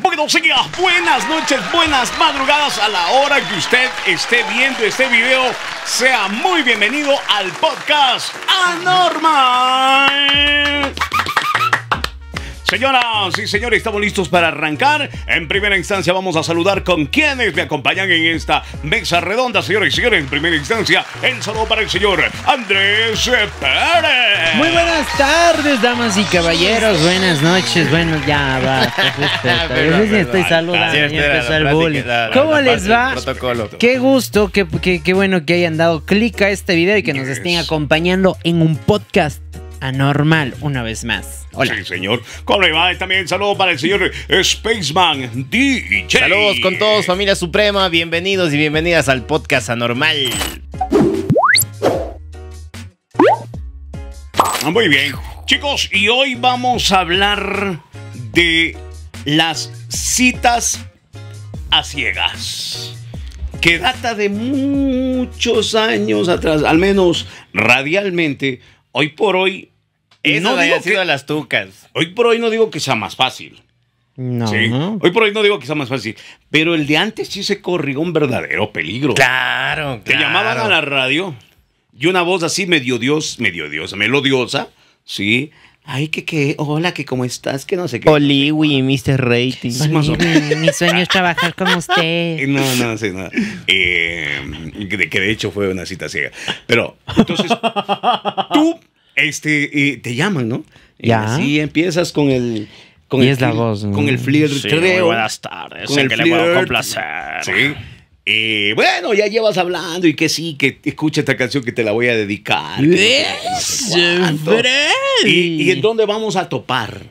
Bueno, buenas noches, buenas madrugadas a la hora que usted esté viendo este video. Sea muy bienvenido al podcast Anormal. Señoras y señores, estamos listos para arrancar. En primera instancia vamos a saludar con quienes me acompañan en esta mesa redonda, señores y señores. En primera instancia, el saludo para el señor Andrés Pérez. Muy buenas tardes, damas y caballeros. Buenas noches. Bueno, ya va. Pues, estoy saludando. empezó el ¿Cómo les va? Qué gusto, qué, qué, qué bueno que hayan dado clic a este video y que nos estén acompañando en un podcast anormal una vez más. Hola. Sí, señor. cómo va también saludos para el señor Spaceman DJ. Saludos con todos, familia suprema. Bienvenidos y bienvenidas al podcast anormal. Ah, muy bien. Chicos, y hoy vamos a hablar de las citas a ciegas que data de muchos años atrás, al menos radialmente, hoy por hoy eso no digo sido a las tucas. Hoy por hoy no digo que sea más fácil. No. Hoy por hoy no digo que sea más fácil, pero el de antes sí se corrió un verdadero peligro. Claro, claro. Te llamaban a la radio y una voz así medio dios, medio diosa, melodiosa, ¿sí? Ay, que qué, hola, que cómo estás, que no sé qué. Oliwi, Mr. Rating. mi sueño es trabajar con usted. No, no, sí, nada. Eh, que de hecho fue una cita ciega. Pero, entonces, tú este, y eh, te llaman, ¿no? Eh, ya. Y así empiezas con el... Con y el es la voz. Con el flirteo. Sí, buenas tardes. Con el que le puedo complacer. Sí. Y, eh, bueno, ya llevas hablando y que sí, que escucha esta canción que te la voy a dedicar. ¿Y, ¿Y en dónde vamos a topar?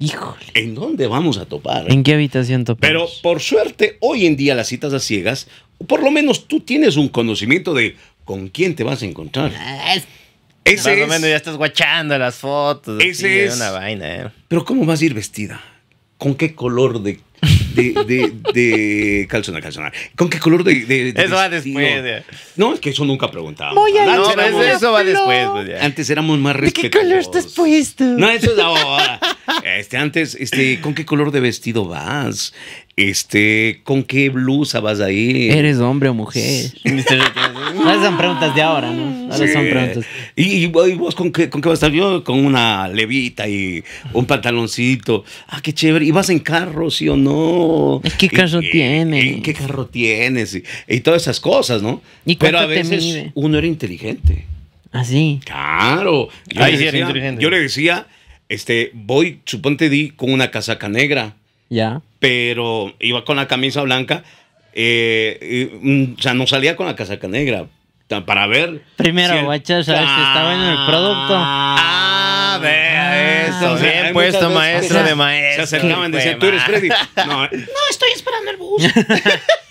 Híjole. ¿En dónde vamos a topar? ¿En qué habitación topar? Pero por suerte, hoy en día las citas a ciegas, por lo menos tú tienes un conocimiento de con quién te vas a encontrar. Ah, ese Más o menos ya estás guachando las fotos. es... Una vaina, eh. Pero ¿cómo vas a ir vestida? ¿Con qué color de, de, de, calzona, calzona? ¿Con qué color de, de Eso va después. No, es que eso nunca preguntábamos. Voy a no, eso va después. Pues, Antes éramos más respetuosos. ¿De qué color estás puesto? No, eso es ahora. Este, antes, este, ¿con qué color de vestido vas? Este, ¿con qué blusa vas ahí? ¿Eres hombre o mujer? no son preguntas de ahora, ¿no? son preguntas. ¿Y, vos con qué, vas a estar? Yo con una levita y un pantaloncito. Ah, qué chévere. ¿Y vas en carro, sí o no? ¿Qué carro tienes? qué carro tienes? Y, todas esas cosas, ¿no? Pero a veces uno era inteligente. ¿Ah, sí? Claro. Yo, le, decía, yo le decía, este, voy, suponte, di con una casaca negra ya. Pero iba con la camisa blanca. Eh, mm, o sea, no salía con la casaca negra para ver. Primero, guacha, ¿sabes? estaba en el producto. Ah, vea ah, eso. bien puesto, maestro de maestro. Se acercaban y decían, tú eres Freddy. No, eh. no, estoy esperando el bus.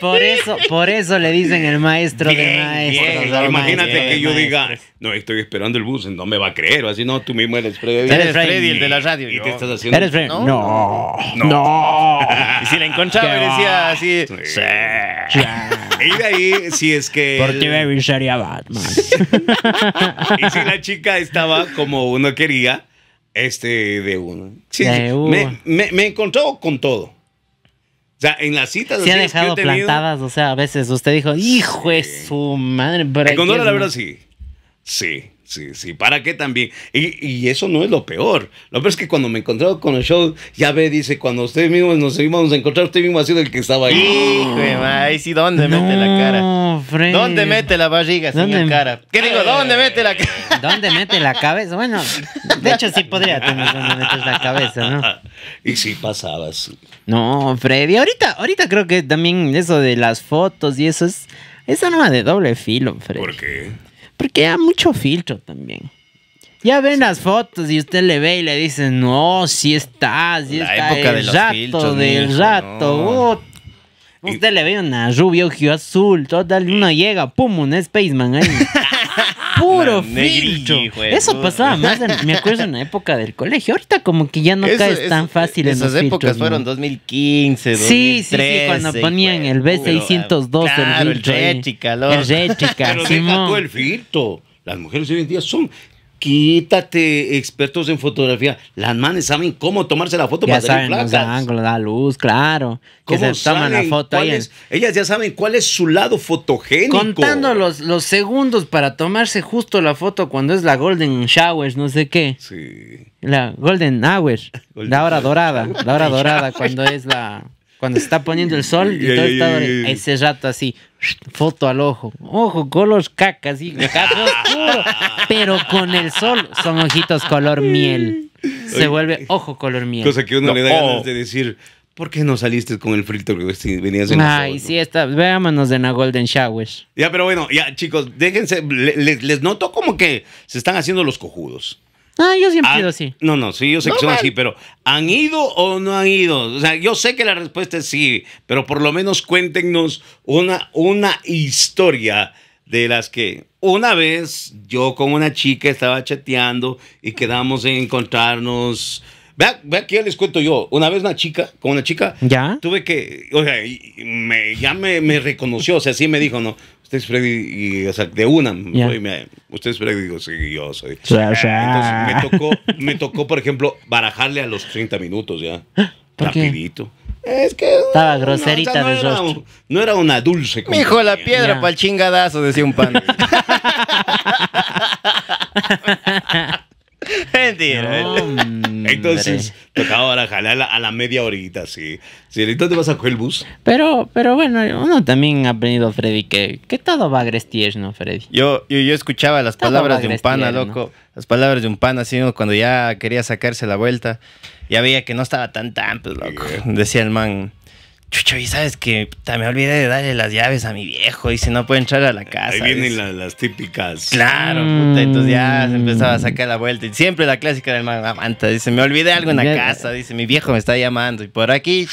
Por eso, por eso le dicen el maestro de maestros. imagínate que yo diga, no, estoy esperando el bus, no me va a creer, o así no, tú mismo eres Freddy. Eres Freddy, el de la radio. ¿Eres Freddy? No. No. Y si la encontraba, y decía así. Sí. Y de ahí, si es que. Porque Baby sería Batman. y si la chica estaba como uno quería, este de uno. Me, me, me encontró con todo. O sea, en las citas. Se ha dejado plantadas, o sea, a veces usted dijo, hijo es su madre. En Dora, la verdad, sí. Sí sí, sí, ¿para qué también? Y, y, eso no es lo peor. Lo peor es que cuando me encontré con el show, ya ve, dice, cuando ustedes mismos nos íbamos a encontrar, usted mismo ha sido el que estaba ahí. Hijo, ahí sí, ¿dónde mete la cara? ¿Dónde mete la barriga, señor ¿Dónde? cara? ¿Qué digo? ¿Dónde mete la cara? ¿Dónde mete la cabeza? Bueno, de hecho sí podría tener donde metes la cabeza, ¿no? Y sí pasabas. No, Freddy, ahorita, ahorita creo que también eso de las fotos y eso es... Esa no es de doble filo, Freddy. ¿Por qué? Porque hay mucho filtro también. Ya ven las fotos y usted le ve y le dice, no, si está, sí La Época rato, del rato. usted le ve una rubia, ojo azul, total, uno llega, pum, un spaceman ahí. Puro filtro. Eso pasaba más, me acuerdo, en la época del colegio. Ahorita como que ya no caes tan fácil en los Esas épocas fueron 2015, 2013. Sí, sí, cuando ponían el B602 el filtro. el Rechica, El Rechica, Pero el filtro. Las mujeres hoy en día son Quítate, expertos en fotografía. Las manes saben cómo tomarse la foto ya para saben salir los ángulos, la luz, claro. que se toman la foto Ellas ya saben cuál es su lado fotogénico. Contando los, segundos para tomarse justo la foto cuando es la Golden Showers, no sé qué. Sí. La Golden Hour, la hora dorada, la hora dorada cuando es la cuando se está poniendo el sol y todo está ese rato así, foto al ojo, ojo, color caca, así, pero con el sol son ojitos color miel. Se vuelve ojo color miel. Cosa que uno le da ganas oh. de decir, ¿Por qué no saliste con el frito que venías en Ay, el Ay sí, está. Veámonos en la Golden Showers. Ya, pero bueno, ya, chicos, déjense. les noto como que se están haciendo los cojudos. Ah, yo siempre he ah, sido así. No, no, sí, yo sé que son así, pero ¿han ido o no han ido? O sea, yo sé que la respuesta es sí, pero por lo menos cuéntenos una, una historia de las que una vez yo con una chica estaba chateando y quedamos en encontrarnos. Vea, vea que ya les cuento yo. Una vez una chica, con una chica, ¿Ya? tuve que, o sea, me, ya me, me reconoció, o sea, sí me dijo, no, usted es Freddy, y, o sea, de una, Ustedes, usted es Freddy, digo, sí, yo soy. Ah, entonces me tocó, me tocó, por ejemplo, barajarle a los 30 minutos ya, rapidito. Es que... Uh, Estaba groserita no, de era, no era una dulce. Compañía. Hijo la piedra para el chingadazo, decía un pan. entonces, tocaba ahora jalar a la media horita, sí. sí te vas a coger el bus. Pero, pero bueno, uno también ha aprendido, Freddy, que, que todo va a ¿no, Freddy? Yo, yo, escuchaba las palabras de un pana, loco. Las palabras de un pana, así, cuando ya quería sacarse la vuelta, ya veía que no estaba tan tan, pues, loco. Decía el man, Chucho, y sabes que me olvidé de darle las llaves a mi viejo, Dice, no puede entrar a la casa. Ahí vienen las típicas. Claro, puta, entonces ya se mm. empezaba a sacar la vuelta. Y siempre la clásica del mamanta, dice, me olvidé algo en la casa, dice, mi viejo me está llamando, y por aquí...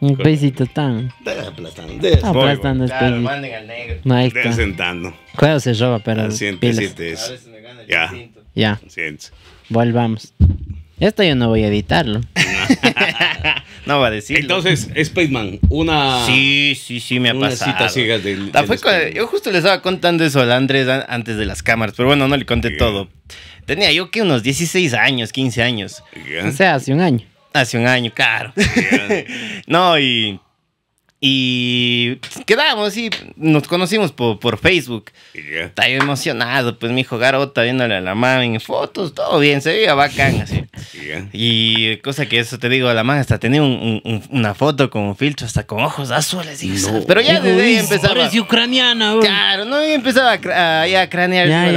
Un pesito tan. Aplastando. Aplastando el Claro, manden al negro. sentando. Cuidado se roba, pero. Siéntese. Ya. Ya. Volvamos. Esto yo no voy a editarlo. No va a decir. Entonces, Spaceman, una. Sí, sí, sí, me ha Cita ciega del, ah, yo justo le estaba contando eso a Andrés antes de las cámaras, pero bueno, no le conté todo. Tenía yo que unos 16 años, 15 años. O sea, hace un año. Hace un año, claro. no, y y quedamos y nos conocimos por, Facebook. Está Estaba emocionado, pues mi hijo Garota viéndole a la mami en fotos, todo bien, se veía bacán así. Y cosa que eso te digo, a la mami hasta tenía una foto con un filtro, hasta con ojos azules. Pero ya desde ahí empezaba. Eres ucraniana, Claro, no, ya empezaba a, a cranear ya,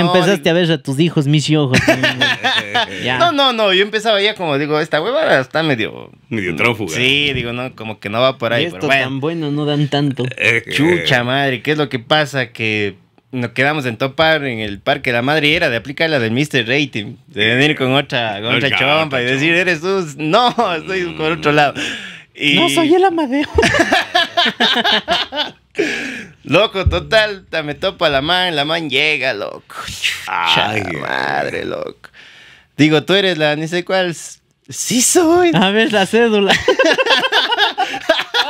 empezaste a ver a tus hijos, mis ojos. no, no, no, yo empezaba ya como digo, esta hueva está medio. medio trófuga. Sí, digo, no, como que no va a por ahí. Pues, esto tan bueno, no dan tanto. Eh, Chucha eh. madre, ¿qué es lo que pasa? Que nos quedamos en topar en el Parque la Madre era de aplicar la del Mr. Rating, de eh, venir con otra, con otra chompa y decir, eres tú, no, estoy por mm. otro lado. No soy el Amadeo. loco, total, me topa la man, la man llega, loco. Ay, madre, loco. Digo, tú eres la, ni sé cuál. Sí soy. A ver la cédula.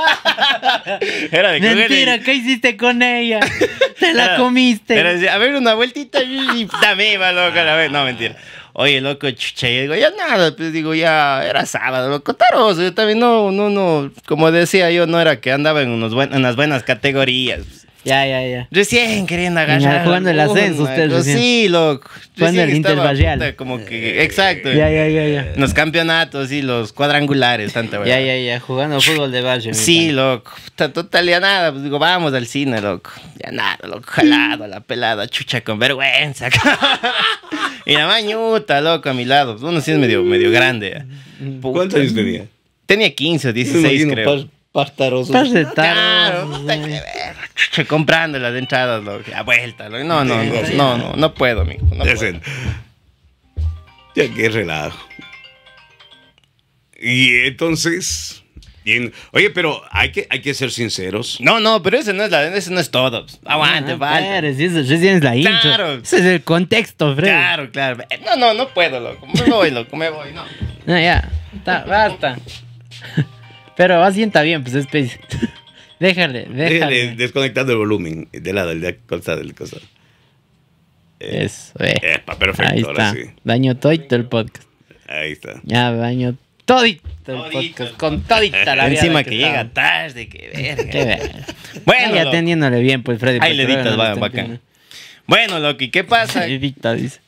Era de Mentira, ¿qué hiciste con ella? Te la comiste. a ver, una vueltita y dame, va loca, la vez. No, mentira. Oye, loco, chucha, digo, ya nada, pues digo, ya era sábado, loco, taroso, yo también no, no, no, como decía yo, no era que andaba en, unos buenas categorías. Ya, ya, ya. Recién queriendo agarrar. Jugando el ascenso usted recién. Sí, loco. Jugando el Interbarrial. Como que, exacto. Ya, ya, ya, ya. Los campeonatos y los cuadrangulares, tanta verdad. Ya, ya, ya. Jugando fútbol de barrio. Sí, loco. Total, ya nada. Pues, digo, vamos al cine, loco. Ya nada, loco. Jalado, la pelada, chucha con vergüenza. y la mañuta, loco, a mi lado. Uno sí es medio, medio grande. ¿Cuántos años tenía? Tenía 15 o 16, creo. Partaroso. Claro, comprando las entradas, loco. A vuelta, No, no, no, no, no, puedo, amigo. No El... Ya que relajo. Y entonces. Oye, pero hay que, hay que ser sinceros. No, no, pero ese no es, ese no es todo. Aguante, vale. Ah, claro, es la intro. Claro. Ese es el contexto, Fred. Claro, claro. Eh, no, no, no puedo, loco. Me voy, loco, me voy, no. ya. Está, basta. Pero va sienta está bien, pues es Déjale, déjale. déjale desconectando el volumen. De lado, de costa del costado. Eh, Eso, eh. perfecto, Ahí ahora está. Sí. Daño todo el podcast. Ahí está. Ya, daño todito el podcast. Con todita la Encima que, llega tarde, que verga. Qué verga. bueno. atendiéndole bien, pues, Freddy. Ahí le dictas, va, bacán. Bueno, Loki, ¿qué pasa? Le dicta, dice.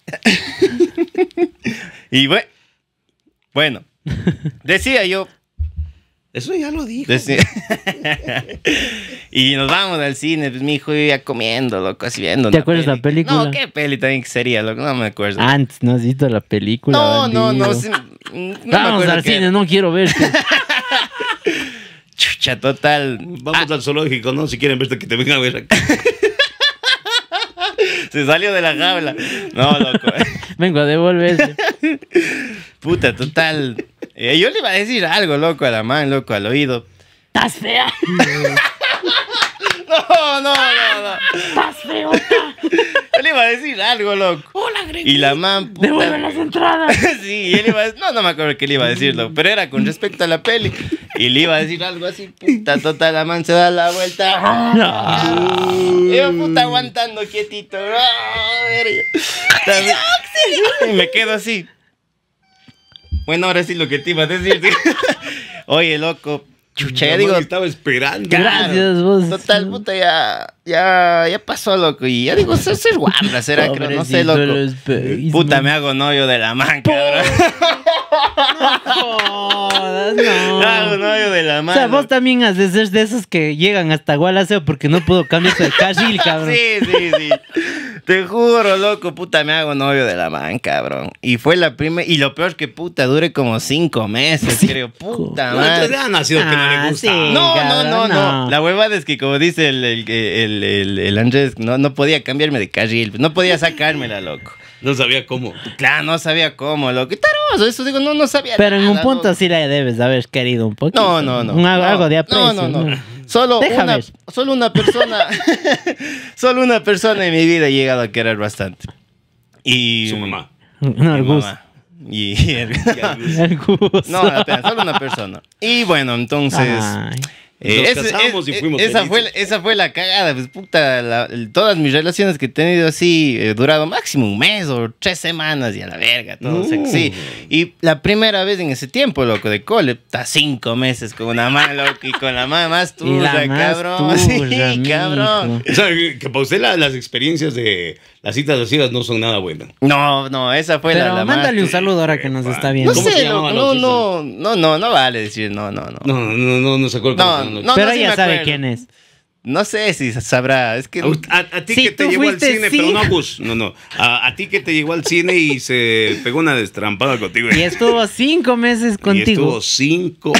y bueno, bueno, decía yo, eso ya lo dijo. y nos vamos al cine, pues mi hijo iba comiendo, loco, así viendo. ¿Te acuerdas de la película? No, qué peli también sería, loco, no me acuerdo. Antes, ¿no has visto la película? No, no, no. vamos al cine, no quiero ver Chucha, total. Vamos ah. al zoológico, ¿no? Si quieren verte, que te venga a ver acá. Se salió de la jaula. No, loco. Vengo a devolverse. Puta, total. Eh, yo le iba a decir algo, loco, a la man, loco, al oído. ¡Estás fea! no, no, no, no. ¡Estás feota! Yo le iba a decir algo, loco. ¡Hola, Greg! Y la man. Puta... ¡Devuelve las entradas! sí, y él iba a decir. No, no me acuerdo qué le iba a decir, loco. Pero era con respecto a la peli. Y le iba a decir algo así, puta, toda la man se da la vuelta. No. Yo, puta, aguantando quietito. Ah, a y me quedo así. Bueno, ahora sí lo que te iba a decir. Oye, loco. Chucha, ya digo. Estaba esperando. Gracias, vos. Total, puta, ya ya, ya pasó, loco. Y ya digo, eso es guarda, será creo no sé, loco. Puta, me hago novio de la man, cabrón. No no. Me hago novio de la man. O sea, vos también has de ser de esos que llegan hasta Gualaseo porque no puedo cambiar su cajil, cabrón. Sí, sí, sí. Te juro, loco, puta, me hago novio de la man, cabrón. Y fue la primera. Y lo peor es que, puta, dure como cinco meses, creo. Puta, man. No, no, no, no, no. La huevada es que, como dice el el, Andrés no, podía cambiarme de carril, no podía sacármela, loco. No sabía cómo. Claro, no sabía cómo, loco. Taroso, eso digo, no, no sabía Pero en un punto sí la debes haber querido un poquito. No, no, no. algo de aprecio. No, no, no. Solo, una, solo una persona, solo una persona en mi vida ha llegado a querer bastante. Y... Su mamá. No, el mamá. Y, el, y no, solo una persona. Y bueno, entonces esa fue, esa fue la cagada, pues puta, todas mis relaciones que he tenido así, eh, durado máximo un mes o tres semanas y a la verga, todo sexy. Mm. Y la primera vez en ese tiempo, loco, de cole, está cinco meses con una mano, loco, y con la mamá más tuya, cabrón. sí, cabrón. O sea, que, pausé las experiencias de las citas ciegas no son nada buenas. No, no, esa fue la, la mándale un saludo ahora que nos está viendo. No sé, no, no, no, no, no, vale decir no, no, no. No, no, no, no, se acuerda. No, Pero no, ella sabe quién es. No sé si sabrá, es que... A, ti que te llevó al cine, pero no Gus, no, no. A, a, ti que te llegó al cine y se pegó una destrampada contigo. Y estuvo cinco meses contigo. Y estuvo cinco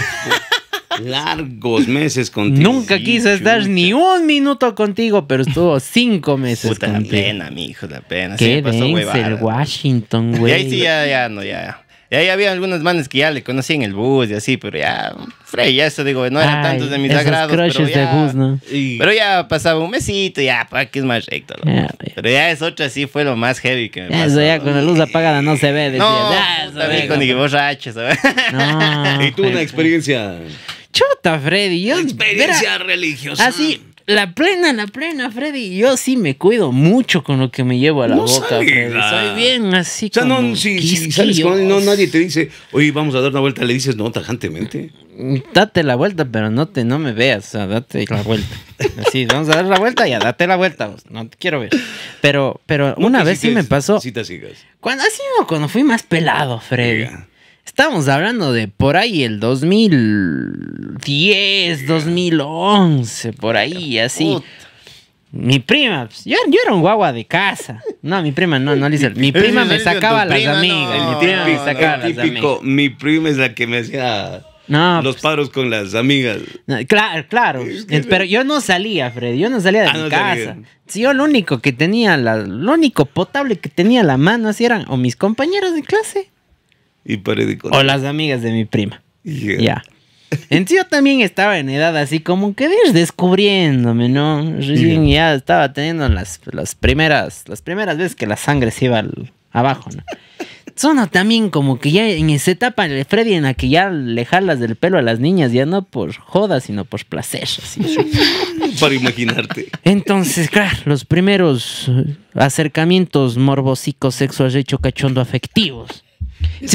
largos meses contigo. Nunca quise estar ni un minuto contigo, pero estuvo cinco meses Puta, la pena, mijo, la pena. Qué sí, el Washington, güey. Y ahí sí, ya, ya, no, ya. Ya, había algunos manes que ya le conocí en el bus y así, pero ya, Frey, ya eso digo, no era tanto tantos de mis agrados. Pero ya, pero ya pasaba un mesito, ya, para que es más recto. pero ya es otra, sí fue lo más heavy que me pasó. Eso ya con la luz apagada no se ve. Decía, no, también con borracho, ¿sabes? y tú una experiencia Freddy. Yo, Así, la plena, la plena, Freddy. Yo sí me cuido mucho con lo que me llevo a la boca, Freddy. Soy bien así. O sea, no, si, sales con, no, nadie te dice, oye, vamos a dar una vuelta. Le dices, no, tajantemente. Date la vuelta, pero no te, no me veas. O date la vuelta. Así, vamos a dar la vuelta, ya, date la vuelta. No te quiero ver. Pero, pero una vez sí me pasó. Sí te sigas. Cuando, así cuando fui más pelado, Freddy. Estamos hablando de por ahí el 2010, 2011, por ahí, así. Mi prima, pues, yo, era un guagua de casa. No, mi prima no, no le Mi prima me sacaba las amigas. mi prima Mi prima es la que me hacía los pues, paros con las amigas. claro, claro. Eh, pero yo no salía, Fred. Yo no salía de ah, mi casa. Si yo lo único que tenía, la, lo único potable que tenía la mano así eran o mis compañeros de clase o las amigas de mi prima. Ya. En sí yo también estaba en edad así como que descubriéndome, ¿no? ya estaba teniendo las, las, primeras las primeras veces que la sangre se iba abajo, ¿no? Sono también como que ya en esa etapa le eh, Freddy en la que ya le jalas del pelo a las niñas, ya no por joda, sino por placer. Para imaginarte. Entonces, claro, los primeros eh, acercamientos morbosicos, sexuales, hecho cachondo afectivos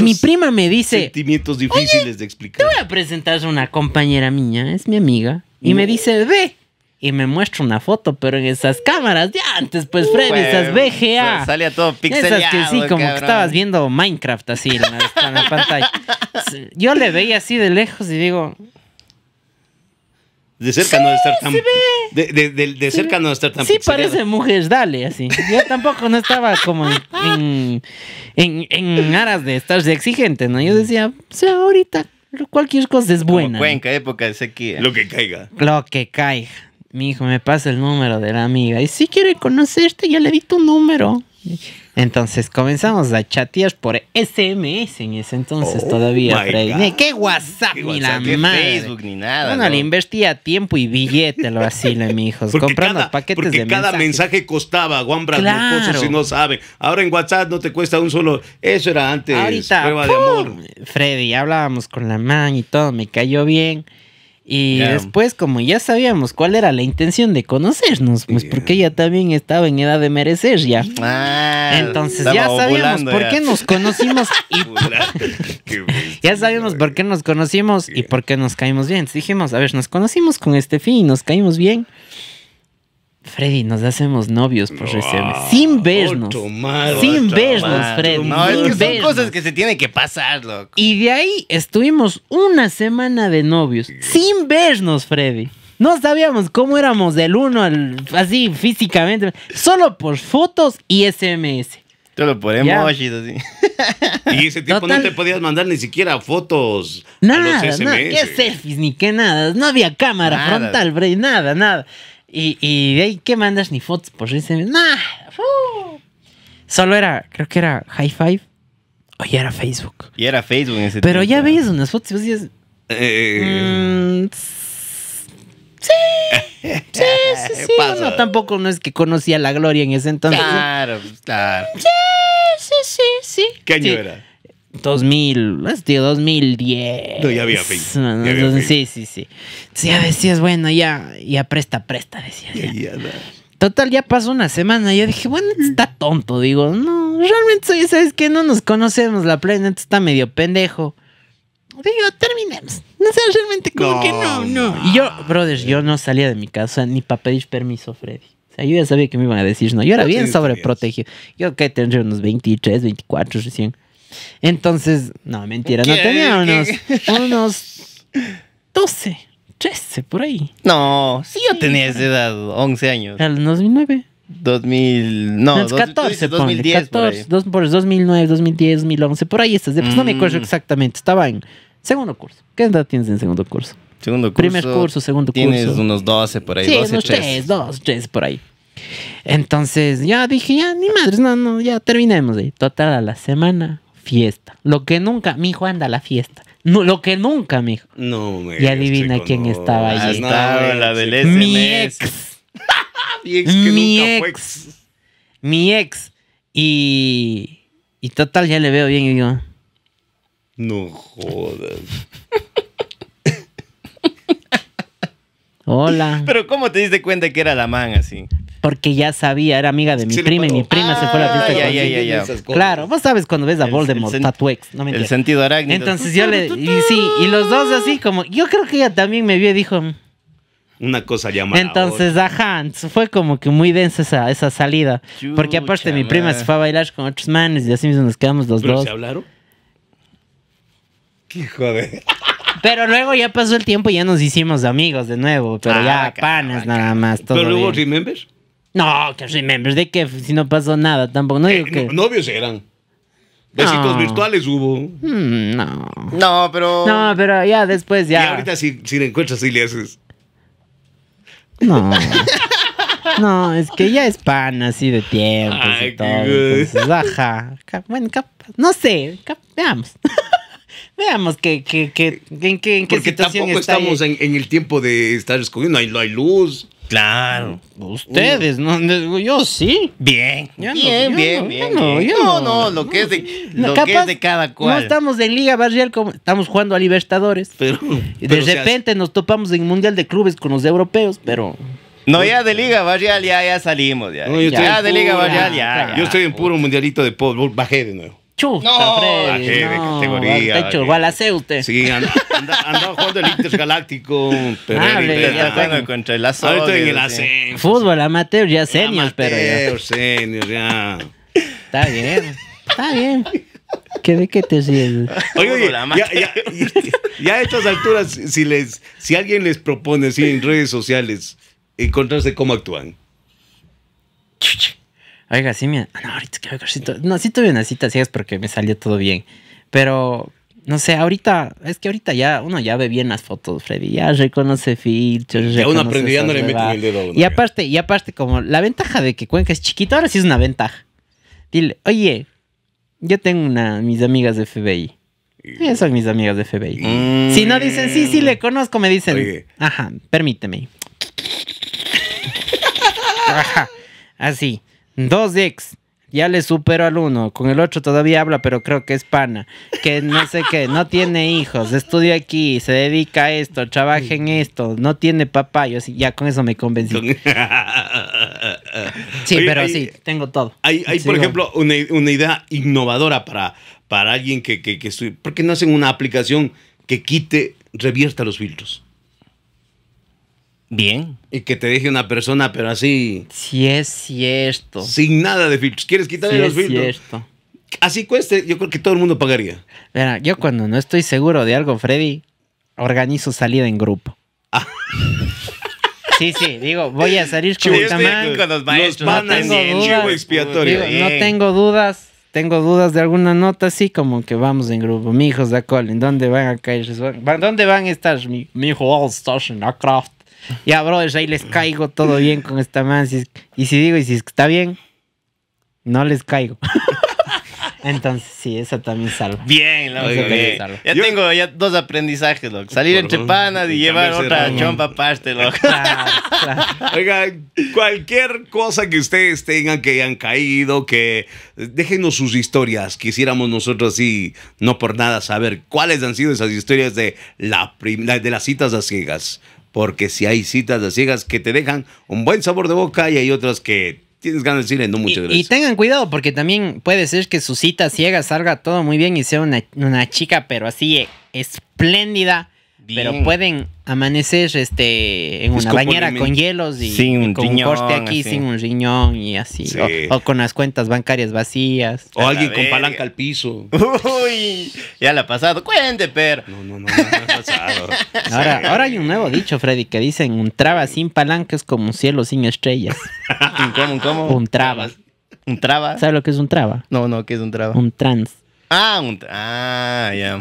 mi prima me dice. Sentimientos difíciles de explicar. Te voy a presentar a una compañera mía, es mi amiga. Y me dice, ve. Y me muestra una foto, pero en esas cámaras de antes, pues uh, Freddy, esas VGA. Sale a todo pixelado. Esas que sí, como que estabas viendo Minecraft así en la pantalla. Yo le veía así de lejos y digo, de cerca no de estar tan. Se De, cerca no estar tan. Sí, parece mujeres dale, así. Yo tampoco no estaba como en, en, en aras de estarse exigente, ¿no? Yo decía, o sea, ahorita cualquier cosa es buena. Como cuenca, época de sequía. Lo que caiga. Lo que caiga. Mi hijo me pasa el número de la amiga. Y si quiere conocerte, ya le di tu número. Entonces comenzamos a chatear por SMS en ese entonces oh todavía, Freddy. ¿Qué WhatsApp, ni la qué Facebook, ni nada. Bueno, le invertía tiempo y billete, lo así, mi hijos. comprando cada, paquetes porque cada mensaje. costaba, Juan si no sabe. Ahora en WhatsApp no te cuesta un solo. Eso era antes. Ahorita, prueba de amor. Freddy, hablábamos con la man y todo, me cayó bien. Y después, como ya sabíamos cuál era la intención de conocernos, pues porque ella también estaba en edad de merecer ya. Ah, Entonces ya sabíamos por qué nos conocimos y ya sabíamos por qué nos conocimos y por qué nos caímos bien. dijimos, a ver, nos conocimos con este fin y nos caímos bien. Freddy, nos hacemos novios por SMS, Sin vernos. sin vernos, Freddy. No, son cosas que se tienen que pasar, loco. Y de ahí estuvimos una semana de novios. Sin vernos, Freddy. No sabíamos cómo éramos del uno al, así físicamente. Solo por fotos y SMS. ¿Te lo ponemos? así. Y ese tiempo no te podías mandar ni siquiera fotos. Nada, a SMS. ¿Qué selfies ni qué nada? No había cámara frontal, Freddy. Nada, nada. Y, y de ahí, ¿qué mandas ni fotos? por dicen, Solo era, creo que era High Five. O ya era Facebook. Y era Facebook en ese Pero ya veías unas fotos y vos decías. Eh. Mm, sí, sí, sí, sí. Bueno, tampoco no es que conocía la gloria en ese entonces. Claro, pues, claro. Sí, sí, sí, sí. ¿Qué año era? 2000, tío, 2010. No, ya había fin. sí, sí, sí. Sí, ya decías, bueno, ya, ya presta, presta, decías. Total, ya pasó una semana. Yo dije, bueno, este está tonto. Digo, no, realmente, ¿sabes que No nos conocemos la plena, este está medio pendejo. Digo, terminemos. No sé, realmente como que no, no. Y yo, brothers, yo no salía de mi casa ni para pedir permiso, Freddy. O sea, yo ya sabía que me iban a decir no. Yo era bien sobreprotegido. Yo que tendría unos 23, 24 recién. Entonces, no, mentira, no tenía unos, unos 12, 13, por ahí. No, sí, yo tenía esa edad, 11 años. Al 2009. 2000, no, 2010, por, dos, 2009, 2010, 2011, por ahí estás. Pues no me acuerdo mm. exactamente, estaba en segundo curso. ¿Qué edad tienes en segundo curso? Segundo curso. Primer curso, segundo tienes curso. Tienes unos 12 por ahí, 12, 13 2, 3 por ahí. Entonces, ya dije, ya ni madres, no, no, ya terminemos ahí. Total, a la semana fiesta. Lo que nunca, mi hijo anda a la fiesta. No, lo que nunca, mi No, Y adivina quién estaba ah, allí. estaba la del Mi ex. mi ex. mi, nunca ex. Fue ex. mi ex. Y. Y total, ya le veo bien y digo. No jodas. Hola. Pero ¿cómo te diste cuenta que era la man así? porque ya sabía, era amiga de mi prima y mi prima se fue a la ah, fiesta. Ya, ya, Claro, vos sabes cuando ves a Voldemort, Tatuex, no me El sentido arácnido. Entonces yo le, y sí, y los dos así como, yo creo que ella también me vio y dijo... Mm". Una cosa llamada. Entonces, Hans fue como que muy densa esa, esa salida. porque aparte mi prima se fue a bailar con otros manes y así mismo nos quedamos los ¿Pero dos. ¿Se hablaron? Qué joder. Pero luego ya pasó el tiempo y ya nos hicimos amigos de nuevo. Pero ah, ya panes nada más. Todo ¿Pero luego remembers? No, que miembro, de que si no pasó nada tampoco. No eh, novios eran. Besitos virtuales hubo. Mm, no. No, pero. No, pero ya después ya. Y ahorita si, si le encuentras y le haces. No. no, es que ya es pan así de tiempo Ay, y todo. Entonces, Bueno, capaz. No sé. veamos. Veamos que, que, que, en qué, en qué Porque tampoco estamos en, el tiempo de estar escogiendo. no hay luz. Claro. Mm, ustedes, no, yo sí. Bien. bien, bien, bien, no, no, lo, que es, de, que, es de, cada cual. No estamos en Liga Barrial, como, estamos jugando a Libertadores. Pero, de repente nos topamos en Mundial de Clubes con los europeos, pero... No, ya de Liga Barrial ya, ya salimos. Ya, ya, de Liga Barrial ah, ya, Yo estoy en puro mundialito de fútbol, bajé de nuevo. ¡Chuta, no, Freddy. Ah, no, de categoría. igual Sí, andaba jugando el Intergaláctico. Pero ah, el contra el Azor. Ahorita en el ascenso. Fútbol amateur, ya senior, pero ya. Amateur, senior, ya. Está bien, está bien. ¿Qué de qué te sientes? Oye, oye ya, ya, a estas alturas, si, les, si alguien les propone, si en redes sociales, encontrarse cómo actúan. Chucha. Oiga, sí, mira. Ah, no, ahorita que no, sí tuve una cita es porque me salió todo bien. Pero, no sé, ahorita, es que ahorita ya uno ya ve bien las fotos, Freddy. Ya reconoce filtros. Ya uno ya no le meten el dedo Y aparte, aparte, como la ventaja de que Cuenca es chiquito, ahora sí es una ventaja. Dile, oye, yo tengo una, mis amigas de FBI. Sí, son mis amigas de FBI. Mm. Si no dicen, sí, sí, le conozco, me dicen, ajá, permíteme. así. Dos ex, Ya le supero al uno. Con el otro todavía habla, pero creo que es pana. Que no sé qué, no tiene hijos, estudia aquí, se dedica a esto, trabaja en esto, no tiene papá. Yo sí, ya con eso me convencí. Sí, pero sí, tengo todo. Hay, por ejemplo, una, idea innovadora para, para alguien que, que, que ¿Por qué no hacen una aplicación que quite, revierta los filtros? Bien. Y que te dije una persona, pero así. Si es cierto. Sin nada de filtros. ¿Quieres quitarle los filtros? filtros? Es cierto. Así cueste, yo creo que todo el mundo pagaría. Mira, yo cuando no estoy seguro de algo, Freddy, organizo salida en grupo. Ah. Sí, sí, digo, voy a salir con Tamán. no, tengo dudas, tengo dudas, tengo dudas de alguna nota, así como que vamos en grupo. Mi hijos de Colin, ¿dónde van a caer? ¿Dónde van a estar? Mi, mi hijo, all oh, en craft. Ya, brothers, ahí les caigo todo bien con esta man. y si digo, y si es que está bien, no les caigo. Entonces, sí, eso también salvo. Bien, Bien. También Ya tengo ya dos aprendizajes, loco. Salir entre panas y, llevar otra chompa aparte, loco. Claro, cualquier cosa que ustedes tengan, que hayan caído, que déjenos sus historias. Quisiéramos nosotros así, no por nada, saber cuáles han sido esas historias de, la de las citas a ciegas porque si hay citas de ciegas que te dejan un buen sabor de boca y hay otras que tienes ganas de decirle no muchas gracias. Y tengan cuidado porque también puede ser que su cita ciega salga todo muy bien y sea una, una chica pero así eh, espléndida pero pueden amanecer este en pues una bañera con hielos y, un con un corte aquí sin un riñón y así. O, con las cuentas bancarias vacías. O alguien con palanca al piso. ya la ha pasado. Cuente, per No, no, no, no, ahora, ahora hay un nuevo dicho, Freddy, que dicen un traba sin palanca es como un cielo sin estrellas. ¿Cómo, cómo? Un traba. ¿Un traba? ¿Sabes lo que es un traba? No, no, ¿qué es un traba? Un trans. Ah, un... Ah, ya.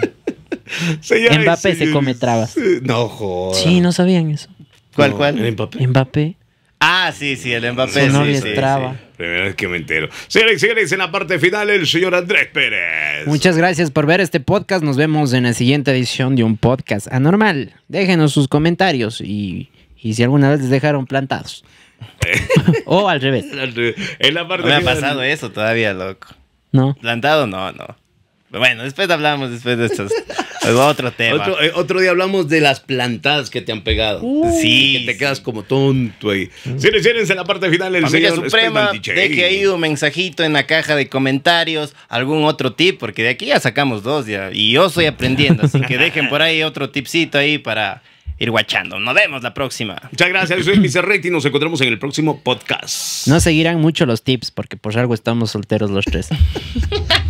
Mbappé se come trabas. No, joder. Sí, no sabían eso. ¿Cuál, cuál? El Mbappé. Ah, sí, sí, el Mbappé. Primera que me entero. Señores, señores, en la parte final, el señor Andrés Pérez. Muchas gracias por ver este podcast. Nos vemos en la siguiente edición de un podcast anormal. Déjenos sus comentarios y, si alguna vez les dejaron plantados. o al revés. no me ha pasado eso todavía, loco. No. Plantado, no, no. Bueno, después hablamos después de estos. otro tema. Eh, otro, día hablamos de las plantadas que te han pegado. sí. Que te quedas como tonto ahí. en la parte final del Familia Suprema, deje ahí un mensajito en la caja de comentarios, algún otro tip, porque de aquí ya sacamos dos ya. Y yo estoy aprendiendo, así que dejen por ahí otro tipcito ahí para ir guachando. Nos vemos la próxima. Muchas gracias. Soy Miserretti y nos encontramos en el próximo podcast. No seguirán mucho los tips porque por algo estamos solteros los tres.